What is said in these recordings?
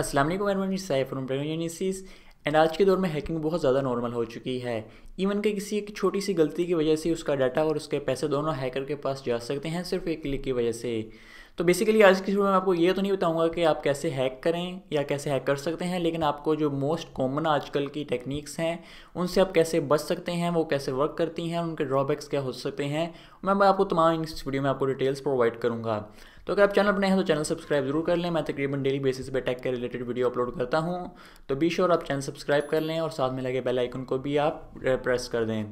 Aslam सैफ़रमनीसीस and आज के दौर में हैकिंग बहुत ज़्यादा नॉर्मल हो चुकी है इवन के किसी एक छोटी सी गलती की वजह से उसका डाटा और उसके पैसे दोनों हैकर के पास जा सकते हैं सिर्फ एक क्लिक की वजह से तो बेसिकली आज की वीडियो में आपको ये तो नहीं बताऊंगा कि आप कैसे हैक करें या कैसे हैक कर सकते हैं लेकिन आपको जो मोस्ट कॉमन आजकल की टेक्निक्स हैं उनसे आप कैसे बच सकते हैं वो कैसे वर्क करती हैं उनके ड्रॉबैक्स क्या हो सकते हैं मैं आपको तमाम इस वीडियो में आपको डिटेल्स प्रोवाइड करूँगा तो अगर आप चैनल बनाए हैं तो चैनल सब्सक्राइब जरूर कर लें मैं तकरीबन डेली बेसिस पे टेक के रिलेटेड वीडियो अपलोड करता हूँ तो बी श्योर आप चैनल सब्सक्राइब कर लें और साथ में लगे बेल आइकन को भी आप प्रेस कर दें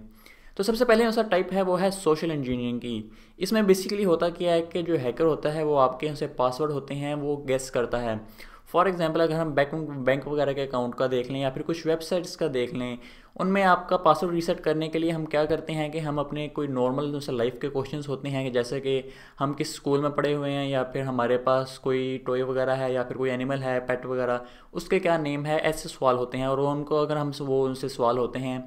तो सबसे पहले उसका टाइप है वो है सोशल इंजीनियरिंग की इसमें बेसिकली होता क्या है कि जो हैकर होता है वो आपके उनसे पासवर्ड होते हैं वो गेस करता है फॉर एग्ज़ाम्पल अगर हम बैंक बैंक वगैरह के अकाउंट का देख लें या फिर कुछ वेबसाइट्स का देख लें उनमें आपका पासवर्ड रीसेट करने के लिए हम क्या करते हैं कि हम अपने कोई नॉर्मल जैसे लाइफ के क्वेश्चंस होते हैं जैसे कि हम किस स्कूल में पढ़े हुए हैं या फिर हमारे पास कोई टॉय वगैरह है या फिर कोई एनिमल है पेट वगैरह उसके क्या नेम है ऐसे सवाल होते हैं और उनको अगर हम वो उनसे सवाल होते हैं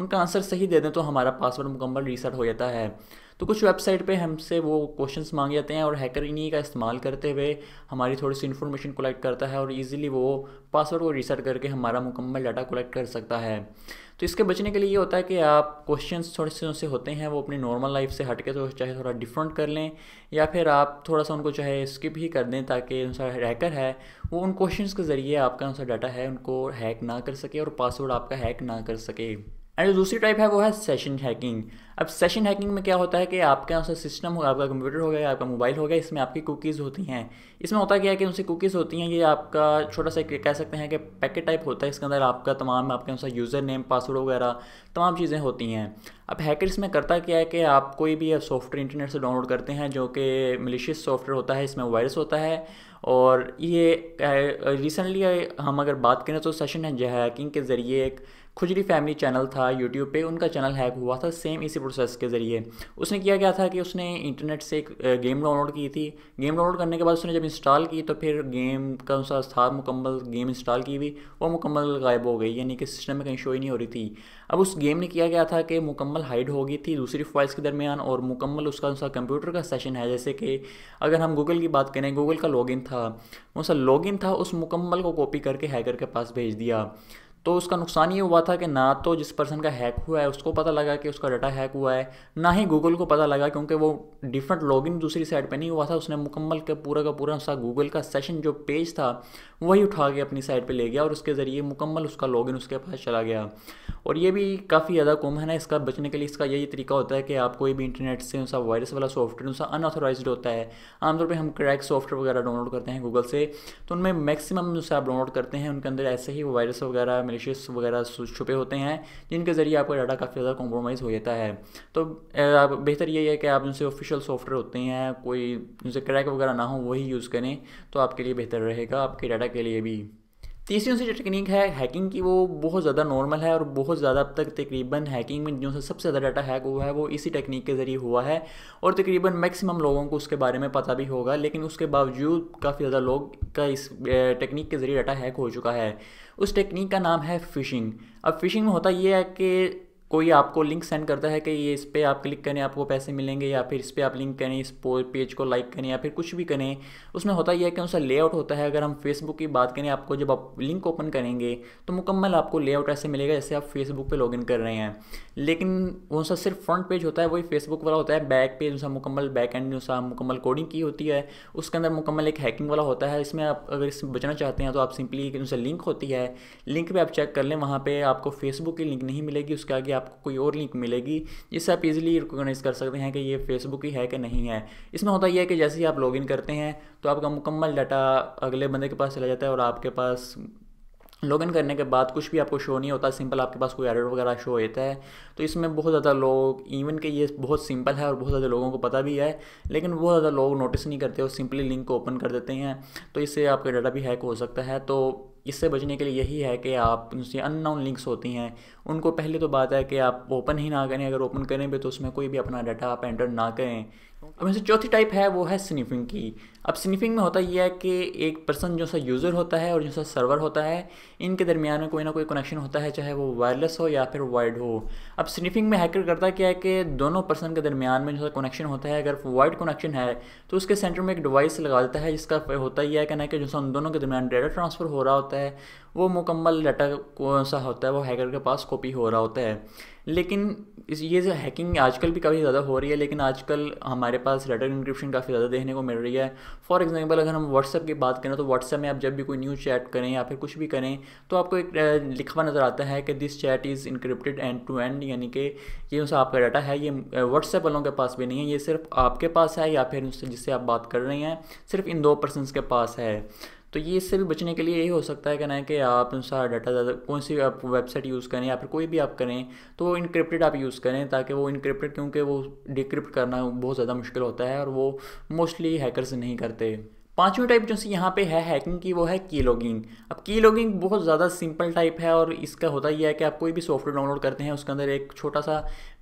उनका आंसर सही दे दें तो हमारा पासवर्ड मुकम्मल रीसेट हो जाता है तो कुछ वेबसाइट पे हमसे वो क्वेश्चंस मांगे जाते हैं और हैकर इन्हीं का इस्तेमाल करते हुए हमारी थोड़ी सी इन्फॉर्मेशन कलेक्ट करता है और ईजिली वो पासवर्ड को रिसर्च करके हमारा मुकम्मल डाटा कलेक्ट कर सकता है तो इसके बचने के लिए ये होता है कि आप क्वेश्चंस थोड़े से उनसे होते हैं वो अपनी नॉर्मल लाइफ से हटके तो चाहे थोड़ा डिफरेंट कर लें या फिर आप थोड़ा सा उनको चाहे स्किप ही कर दें ताकि उनका हैकर है वो उन क्वेश्चंस के ज़रिए आपका उनका डाटा है उनको हैक ना कर सके और पासवर्ड आपका हैक ना कर सके एंड दूसरी टाइप है वो है सेशन हैकिंग अब सेशन हैकिंग में क्या होता है कि आपका से सिस्टम होगा आपका कंप्यूटर हो गया आपका मोबाइल हो गया इसमें आपकी कुकीज़ होती हैं इसमें होता क्या है कि उनसे कुकीज़ होती हैं ये आपका छोटा सा कह सकते हैं कि पैकेट टाइप होता है इसके अंदर आपका तमाम आपके अनुसार यूज़र नेम पासवर्ड वगैरह तमाम चीज़ें होती हैं अब हैकर में करता क्या है कि आप कोई भी सॉफ्टवेयर इंटरनेट से डाउनलोड करते हैं जो कि मिलिशियस सॉफ्टवेयर होता है इसमें वायरस होता है और ये रिसेंटली हम अगर बात करें तो सेशन हैकिंग के ज़रिए एक खुजली फैमिली चैनल था यूट्यूब पे उनका चैनल हैक हुआ था सेम इसी प्रोसेस के ज़रिए उसने किया क्या था कि उसने इंटरनेट से एक गेम डाउनलोड की थी गेम डाउनलोड करने के बाद उसने जब इंस्टॉल की तो फिर गेम का उस था मुकम्मल गेम इंस्टॉल की हुई वो मुकम्मल गायब हो गई यानी कि सिस्टम में कहीं शो ही नहीं हो रही थी अब उस गेम ने किया गया था कि मुकम्मल हाइड हो गई थी दूसरी फाइल्स के दरमियान और मुकम्मल उसका उस कंप्यूटर का सेशन है जैसे कि अगर हम गूगल की बात करें गूगल का लॉगिन था उनका लॉगिन था उस मुकम्मल को कॉपी करके हैकर के पास भेज दिया तो उसका नुकसान ये हुआ था कि ना तो जिस पर्सन का हैक हुआ है उसको पता लगा कि उसका डाटा हैक हुआ है ना ही गूगल को पता लगा क्योंकि वो डिफरेंट लॉगिन दूसरी साइड पे नहीं हुआ था उसने मुकम्मल का पूरा का पूरा उसका गूगल का सेशन जो पेज था वही उठा के अपनी साइड पे ले गया और उसके ज़रिए मुकम्मल उसका लॉगिन उसके पास चला गया और ये भी काफ़ी ज़्यादा कम है ना इसका बचने के लिए इसका यही तरीका होता है कि आप कोई भी इंटरनेट से उनका वायरस वाला सॉफ्टवेयर उनका अनऑथोराइज होता है आमतौर पर हम क्रैक सॉफ्टवेयर वगैरह डाउनलोड करते हैं गूगल से तो उनमें मैक्सिमम जो आप डाउनलोड करते हैं उनके अंदर ऐसे ही वायरस वगैरह मलिशियस वगैरह छुपे होते हैं जिनके ज़रिए आपका डाटा काफ़ी ज़्यादा कॉम्प्रोमाइज़ हो जाता है तो बेहतर यही है कि आप जिनसे ऑफिशियल सॉफ्टवेयर होते हैं कोई जिनसे क्रैक वगैरह ना हो वही यूज़ करें तो आपके लिए बेहतर रहेगा आपके डाटा के लिए भी तीसरी उनसे जो टेक्निक है हैकिंग की वो बहुत ज़्यादा नॉर्मल है और बहुत ज़्यादा अब तक तकरीबन हैकिंग में जो सबसे ज़्यादा डाटा हैक हुआ है वो इसी टेक्निक के ज़रिए हुआ है और तकरीबन मैक्सिमम लोगों को उसके बारे में पता भी होगा लेकिन उसके बावजूद काफ़ी ज़्यादा लोग का इस टेक्निक के ज़रिए डाटा हैक हो चुका है उस टेक्निक का नाम है फ़िशिंग अब फ़िशिंग में होता ये है कि कोई आपको लिंक सेंड करता है कि ये इस पर आप क्लिक करें आपको पैसे मिलेंगे या फिर इस पर आप लिंक करें इस पेज को लाइक करें या फिर कुछ भी करें उसमें होता यह है कि उनका लेआउट होता है अगर हम फेसबुक की बात करें आपको जब आप लिंक ओपन करेंगे तो मुकम्मल आपको लेआउट ऐसे मिलेगा जैसे आप फेसबुक पर लॉगिन कर रहे हैं लेकिन उनका सिर्फ फ्रंट पेज होता है वही फेसबुक वाला होता है बैक पेज उनका मुकम्मल बैक एंड उनका मुकम्मल कोडिंग की होती है उसके अंदर मुकम्मल एक हैकिंग वाला होता है इसमें आप अगर इसमें बचना चाहते हैं तो आप सिंपली उनसे लिंक होती है लिंक पर आप चेक कर लें वहाँ पर आपको फेसबुक की लिंक नहीं मिलेगी उसके आगे आप आपको कोई और लिंक मिलेगी जिससे आप इजीली रिकोगनाइज़ कर सकते हैं कि ये फेसबुक ही है कि नहीं है इसमें होता यह है कि जैसे ही आप लॉगिन करते हैं तो आपका मुकम्मल डाटा अगले बंदे के पास चला जाता है और आपके पास लॉगिन करने के बाद कुछ भी आपको शो नहीं होता सिंपल आपके पास कोई एडिट वगैरह शो होता है तो इसमें बहुत ज़्यादा लोग इवन कि ये बहुत सिंपल है और बहुत ज़्यादा लोगों को पता भी है लेकिन बहुत ज़्यादा लोग नोटिस नहीं करते और सिंपली लिंक को ओपन कर देते हैं तो इससे आपका डाटा भी हैक हो सकता है तो इससे बचने के लिए यही है कि आप उनसे अननोन लिंक्स होती हैं उनको पहले तो बात है कि आप ओपन ही ना करें अगर ओपन करें भी तो उसमें कोई भी अपना डाटा आप एंटर ना करें अब इनसे चौथी टाइप है वो है स्निफिंग की अब स्निफिंग में होता यह है कि एक पर्सन जो सा यूज़र होता है और जो सा सर्वर होता है इनके दरमियान में कोई ना कोई कनेक्शन होता है चाहे वो वायरलेस हो या फिर वाइड हो अब स्निफिंग में हैकर करता क्या है कि दोनों पर्सन के दरमियान में जो सा कनेक्शन होता है अगर वाइड कनेक्शन है तो उसके सेंटर में एक डिवाइस लगा देता है जिसका होता यह है कहना है कि जो सा उन दोनों के दरमियान डेटा ट्रांसफ़र हो रहा होता है वो मुकम्मल डाटा कौन सा होता है वो हैकर के पास कॉपी हो रहा होता है लेकिन इस ये जो हैकिंग आजकल भी काफ़ी ज़्यादा हो रही है लेकिन आजकल हमारे पास डाटा इंक्रिप्शन काफ़ी ज़्यादा देखने को मिल रही है फॉर एग्जांपल अगर हम व्हाट्सअप की बात करें तो व्हाट्सअप में आप जब भी कोई न्यूज़ चैट करें या फिर कुछ भी करें तो आपको एक लिखवा नज़र आता है कि this chat is encrypted end to end यानी कि ये उनसे आपका डाटा है ये व्हाट्सएप वालों के पास भी नहीं है ये सिर्फ आपके पास है या फिर जिससे आप बात कर रहे हैं सिर्फ इन दो पर्सनस के पास है तो ये इससे भी बचने के लिए यही हो सकता है कहना है कि आप सारा डाटा ज़्यादा कौन सी आप वेबसाइट यूज़ करें या फिर कोई भी आप करें तो वो इनक्रिप्टेड आप यूज़ करें ताकि वो इनक्रिप्टेड क्योंकि वो डिक्रिप्ट करना बहुत ज़्यादा मुश्किल होता है और वो मोस्टली हैकर्स नहीं करते पांचवी टाइप जो यहाँ पे है हैकिंग की वो है की लॉगिंग अब की लॉगिंग बहुत ज़्यादा सिंपल टाइप है और इसका होता यह है कि आप कोई भी सॉफ्टवेयर डाउनलोड करते हैं उसके अंदर एक छोटा सा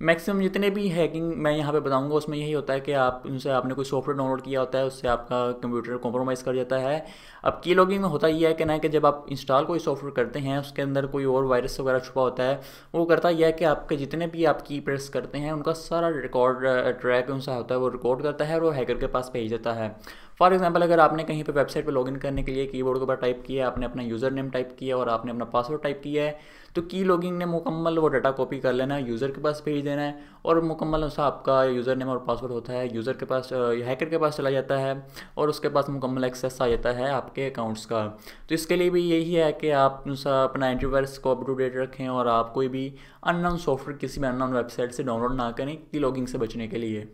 मैक्सिमम जितने भी हैकिंग मैं यहाँ पे बताऊँगा उसमें यही होता है कि आप उनसे आपने कोई सॉफ्टवेयर डाउनलोड किया होता है उससे आपका कंप्यूटर कॉम्प्रोमाइज़ कर जाता है अब की लॉगिंग में होता यह है कि ना कि जब आप इंस्टॉल कोई सॉफ्टवेयर करते हैं उसके अंदर कोई और वायरस वगैरह छुपा होता है वो करता यह है कि आपके जितने भी आप की प्रेस करते हैं उनका सारा रिकॉर्ड ट्रैक उनका होता है वो रिकॉर्ड करता है और वो हैकर के पास भेज देता है फॉर एग्जाम्पल अगर आपने कहीं पर वेबसाइट पर लॉगिन करने के लिए बोर्ड के ऊपर टाइप किया आपने अपना यूज़र नेम टाइप किया और आपने अपना पासवर्ड टाइप किया है तो की लॉगिंग ने मुकम्मल वो डाटा कॉपी कर लेना है यूज़र के पास भेज देना है और मुकम्मल उसका आपका यूज़र नेम और पासवर्ड होता है यूज़र के पास हैकर के पास चला जाता है और उसके पास मुकम्मल एक्सेस आ जाता है आपके अकाउंट्स का तो इसके लिए भी यही है कि आप अपना एंटीवायरस को अप टू डेट रखें और आप कोई भी अननोन सॉफ्टवेयर किसी भी अननोन वेबसाइट से डाउनलोड ना करें की लॉगिंग से बचने के लिए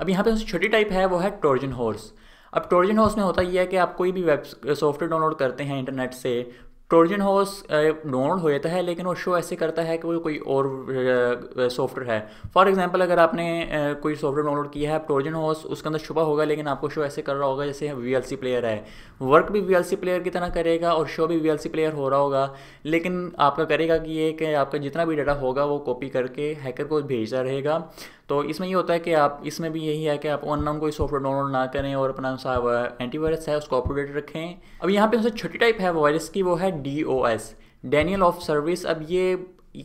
अब यहाँ पे छोटी टाइप है वो है ट्रोजन हॉर्स अब ट्रोजन हॉर्स में होता यह है कि आप कोई भी वेब सॉफ्टवेयर डाउनलोड करते हैं इंटरनेट से ट्रोजन हॉर्स डाउनलोड हो जाता है लेकिन वो शो ऐसे करता है कि वो कोई और सॉफ्टवेयर है फॉर एग्जांपल अगर आपने कोई सॉफ्टवेयर डाउनलोड किया है ट्रोजन हॉर्स उसके अंदर छुपा होगा लेकिन आपको शो ऐसे कर रहा होगा जैसे वी प्लेयर है वर्क भी वी प्लेयर की तरह करेगा और शो भी वी प्लेयर हो रहा होगा लेकिन आपका करेगा कि ये कि आपका जितना भी डाटा होगा वो कॉपी करके हैकर को भेजता रहेगा तो इसमें ये होता है कि आप इसमें भी यही है कि आप ऑन नाउन कोई सॉफ्टवेयर डाउनलोड ना करें और अपना सा एंटीवायरस है उसको अपडेट रखें अब यहाँ पे सबसे छोटी टाइप है वायरस की वो है D O S denial of service अब ये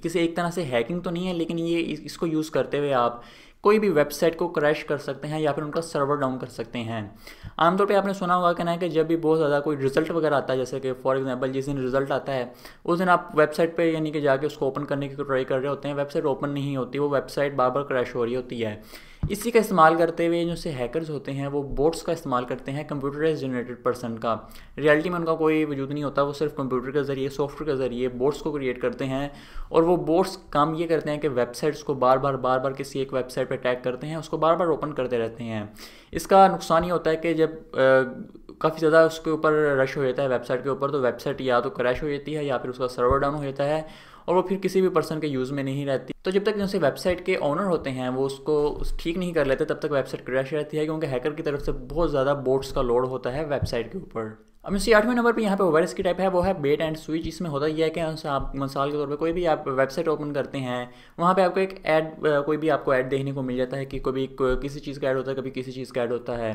किसी एक तरह से हैकिंग तो नहीं है लेकिन ये इसको यूज़ करते हुए आप कोई भी वेबसाइट को क्रैश कर सकते हैं या फिर उनका सर्वर डाउन कर सकते हैं आमतौर पर आपने सुना होगा कहना है कि जब भी बहुत ज़्यादा कोई रिजल्ट वगैरह आता है जैसे कि फॉर एग्जाम्पल जिस दिन रिजल्ट आता है उस दिन आप वेबसाइट पर यानी कि जाके उसको ओपन करने की ट्राई कर रहे होते हैं वेबसाइट ओपन नहीं होती वो वेबसाइट बार बार क्रैश हो रही होती है इसी का इस्तेमाल करते हुए जो से हैकर्स होते हैं वो बोट्स का इस्तेमाल करते हैं कंप्यूटराइज जनरेटेड पर्सन का रियलिटी में उनका कोई वजूद नहीं होता वो सिर्फ कंप्यूटर के ज़रिए सॉफ्टवेयर के ज़रिए बोट्स को क्रिएट करते हैं और वो बोट्स काम ये करते हैं कि वेबसाइट्स को बार बार बार बार किसी एक वेबसाइट पर अटैक करते हैं उसको बार बार ओपन करते रहते हैं इसका नुकसान ये होता है कि जब काफ़ी ज़्यादा उसके ऊपर रश हो जाता है वेबसाइट के ऊपर तो वेबसाइट या तो क्रैश हो जाती है या फिर उसका सर्वर डाउन हो जाता है और वो फिर किसी भी पर्सन के यूज़ में नहीं रहती तो जब तक जो वेबसाइट के ऑनर होते हैं वो उसको ठीक नहीं कर लेते तब तक वेबसाइट क्रैश रहती है क्योंकि हैकर की तरफ से बहुत ज़्यादा बोट्स का लोड होता है वेबसाइट के ऊपर अब इसी आठवें नंबर पे यहाँ पे वायरस की टाइप है वो है बेट एंड स्विच इसमें होता यह है कि आप मिसाल के तौर पे कोई भी आप वेबसाइट ओपन करते हैं वहाँ पे आपको एक ऐड कोई भी आपको ऐड देखने को मिल जाता है कि कभी किसी चीज़ का ऐड होता है कभी किसी चीज़ का ऐड होता है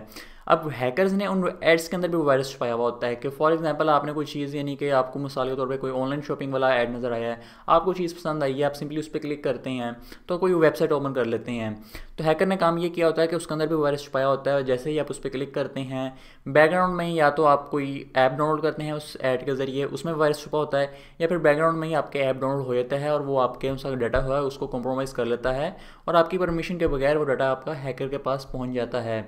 अब हैकर्स ने उन एड्स के अंदर भी वायरस छुपाया हुआ होता है कि फॉर एग्जाम्पल आपने कोई चीज़ यानी कि आपको मिसाल के तौर पर कोई ऑनलाइन शॉपिंग वाला ऐड नज़र आया है आपको चीज़ पसंद आई है आप सिंपली उस पर क्लिक करते हैं तो कोई वेबसाइट ओपन कर लेते हैं तो हैकर ने काम ये किया होता है कि उसके अंदर भी वायरस छुपाया होता है जैसे ही आप उस पर क्लिक करते हैं बैकग्राउंड में या तो आप कोई कोई ऐप डाउनलोड करते हैं उस ऐड के ज़रिए उसमें वायरस छुपा होता है या फिर बैकग्राउंड में ही आपके ऐप डाउनलोड हो जाता है और वो आपके उसका डाटा हुआ है उसको कॉम्प्रोमाइज़ कर लेता है और आपकी परमिशन के बगैर वो डाटा आपका हैकर के पास पहुँच जाता है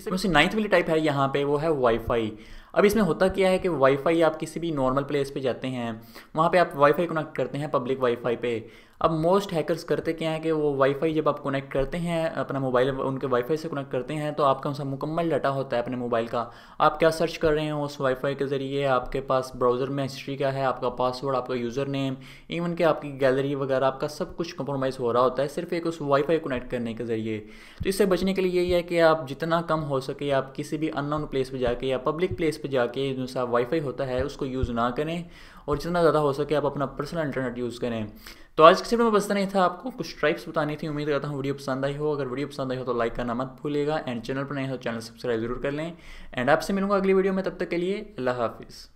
इसमें से नाइन्थ वाली टाइप है यहाँ पर वो है वाईफाई अब इसमें होता क्या है कि वाईफाई आप किसी भी नॉर्मल प्लेस पे जाते हैं वहाँ पे आप वाईफाई कनेक्ट करते हैं पब्लिक वाईफाई पे अब मोस्ट हैकर्स करते क्या है कि वो वाईफाई जब आप कनेक्ट करते हैं अपना मोबाइल उनके वाईफाई से कनेक्ट करते हैं तो आपका उनका मुकम्मल डाटा होता है अपने मोबाइल का आप क्या सर्च कर रहे हैं उस वाईफाई के ज़रिए आपके पास ब्राउज़र में हिस्ट्री क्या है आपका पासवर्ड आपका यूज़र नेम इवन कि आपकी गैलरी वगैरह आपका सब कुछ कम्प्रोमाइज़ हो रहा होता है सिर्फ एक उस वाईफाई कनेक्ट करने के ज़रिए तो इससे बचने के लिए यही है कि आप जितना कम हो सके आप किसी भी अननोन प्लेस पर जाके या पब्लिक प्लेस पर जाके जो सा वाईफाई होता है उसको यूज़ ना करें और जितना ज़्यादा हो सके आप अपना पर्सनल इंटरनेट यूज़ करें तो आज किसी में बसता नहीं था आपको कुछ ट्राइप्स बतानी थी उम्मीद करता हूँ वीडियो पसंद आई हो अगर वीडियो पसंद आई हो तो लाइक करना मत भूलिएगा एंड चैनल पर नहीं हो तो चैनल सब्सक्राइब जरूर कर लें एंड आपसे मिलूंगा अगली वीडियो में तब तक के लिए अल्लाह हाफिज़